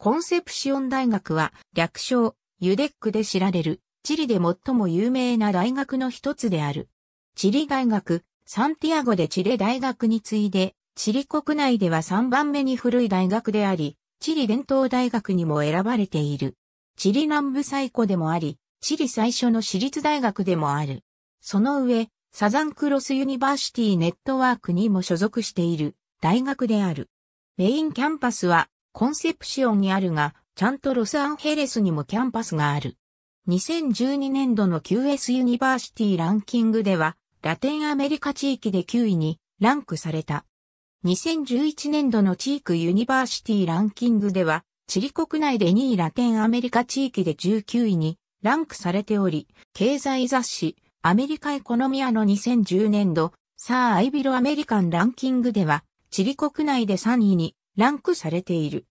コンセプシオン大学は、略称、ユデックで知られる、チリで最も有名な大学の一つである。チリ大学、サンティアゴでチレ大学に次いで、チリ国内では3番目に古い大学であり、チリ伝統大学にも選ばれている。チリ南部最古でもあり、チリ最初の私立大学でもある。その上、サザンクロスユニバーシティネットワークにも所属している大学である。メインキャンパスはコンセプシオンにあるが、ちゃんとロスアンヘレスにもキャンパスがある。2012年度の QS ユニバーシティランキングでは、ラテンアメリカ地域で9位にランクされた。2011年度のチークユニバーシティランキングでは、チリ国内で2位ラテンアメリカ地域で19位にランクされており、経済雑誌アメリカエコノミアの2010年度、サーアイビロアメリカンランキングでは、チリ国内で3位にランクされている。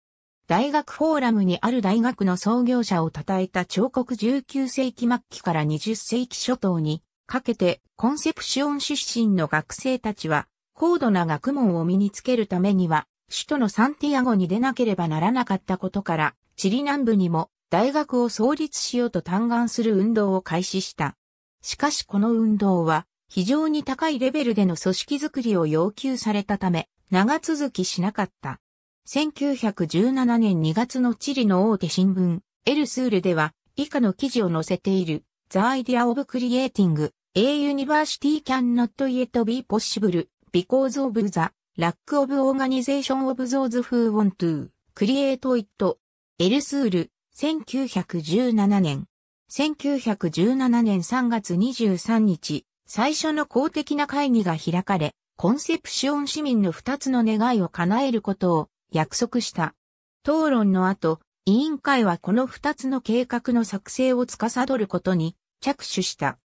大学フォーラムにある大学の創業者を称えた彫刻19世紀末期から20世紀初頭にかけてコンセプシオン出身の学生たちは高度な学問を身につけるためには首都のサンティアゴに出なければならなかったことからチリ南部にも大学を創立しようと嘆願する運動を開始した。しかしこの運動は非常に高いレベルでの組織づくりを要求されたため長続きしなかった。1917年2月のチリの大手新聞、エルスールでは、以下の記事を載せている、The Idea of Creating A University Cannot Yet Be Possible Because of the Lack of Organization of Those Who Want to Create It エルスール、1917年。1917年3月23日、最初の公的な会議が開かれ、コンセプシオン市民の2つの願いを叶えることを約束した。討論の後、委員会はこの二つの計画の作成を司ることに着手した。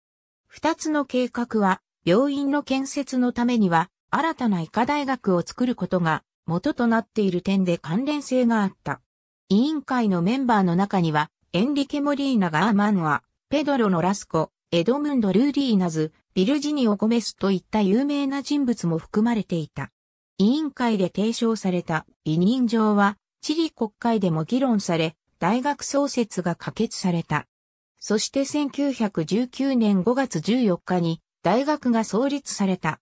二つの計画は、病院の建設のためには、新たな医科大学を作ることが元となっている点で関連性があった。委員会のメンバーの中には、エンリケ・モリーナ・ガーマンは、ペドロ・のラスコ、エドムンド・ルーリーナズ、ビルジニオ・ゴメスといった有名な人物も含まれていた。委員会で提唱された委任状は、チリ国会でも議論され、大学創設が可決された。そして1919年5月14日に大学が創立された。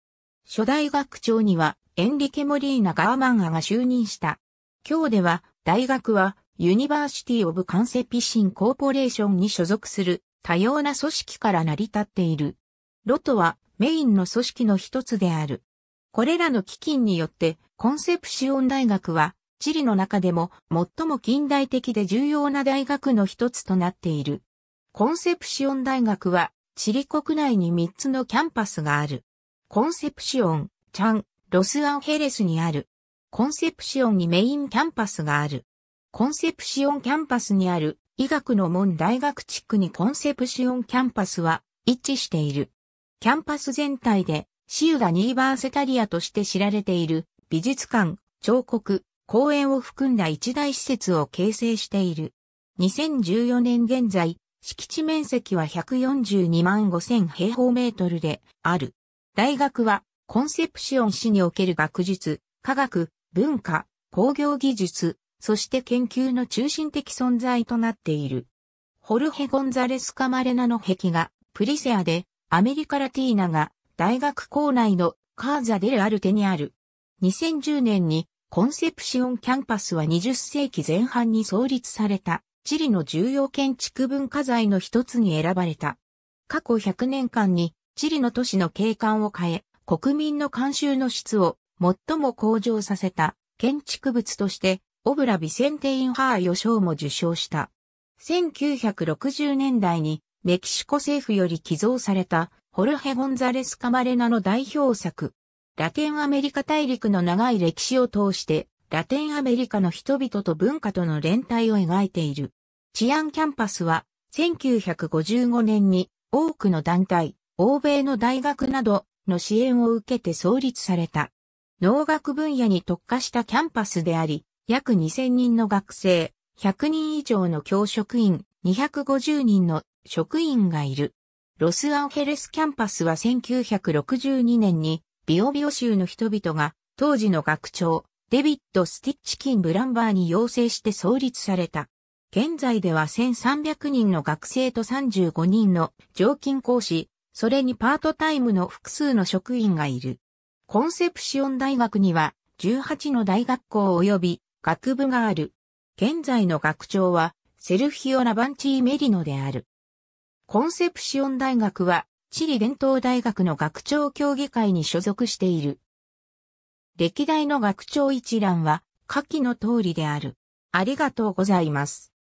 初代学長にはエンリケ・モリーナ・ガーマンアが就任した。今日では大学はユニバーシティ・オブ・カンセピシン・コーポレーションに所属する多様な組織から成り立っている。ロトはメインの組織の一つである。これらの基金によって、コンセプシオン大学は、チリの中でも最も近代的で重要な大学の一つとなっている。コンセプシオン大学は、チリ国内に3つのキャンパスがある。コンセプシオン、チャン、ロスアンヘレスにある。コンセプシオンにメインキャンパスがある。コンセプシオンキャンパスにある医学の門大学地区にコンセプシオンキャンパスは一致している。キャンパス全体でウがニーバーセタリアとして知られている美術館、彫刻、公園を含んだ一大施設を形成している。2014年現在、敷地面積は142万5000平方メートルである。大学はコンセプシオン市における学術、科学、文化、工業技術、そして研究の中心的存在となっている。ホルヘ・ゴンザレス・カマレナの壁画、プリセアで、アメリカ・ラティーナが大学校内のカーザデル・アルテにある。2010年にコンセプシオンキャンパスは20世紀前半に創立されたチリの重要建築文化財の一つに選ばれた。過去100年間にチリの都市の景観を変え、国民の慣習の質を最も向上させた建築物として、オブラ・ビセンテイン・ハーヨ賞も受賞した。1960年代にメキシコ政府より寄贈された、ホルヘ・ゴンザレス・カマレナの代表作。ラテンアメリカ大陸の長い歴史を通して、ラテンアメリカの人々と文化との連帯を描いている。治安キャンパスは、1955年に多くの団体、欧米の大学などの支援を受けて創立された。農学分野に特化したキャンパスであり、約2000人の学生、100人以上の教職員、250人の職員がいる。ロスアンヘレスキャンパスは1962年にビオビオ州の人々が当時の学長デビッド・スティッチキン・ブランバーに要請して創立された。現在では1300人の学生と35人の常勤講師、それにパートタイムの複数の職員がいる。コンセプシオン大学には18の大学校及び学部がある。現在の学長はセルフィオ・ラバンチー・メリノである。コンセプシオン大学は、チリ伝統大学の学長協議会に所属している。歴代の学長一覧は、下記の通りである。ありがとうございます。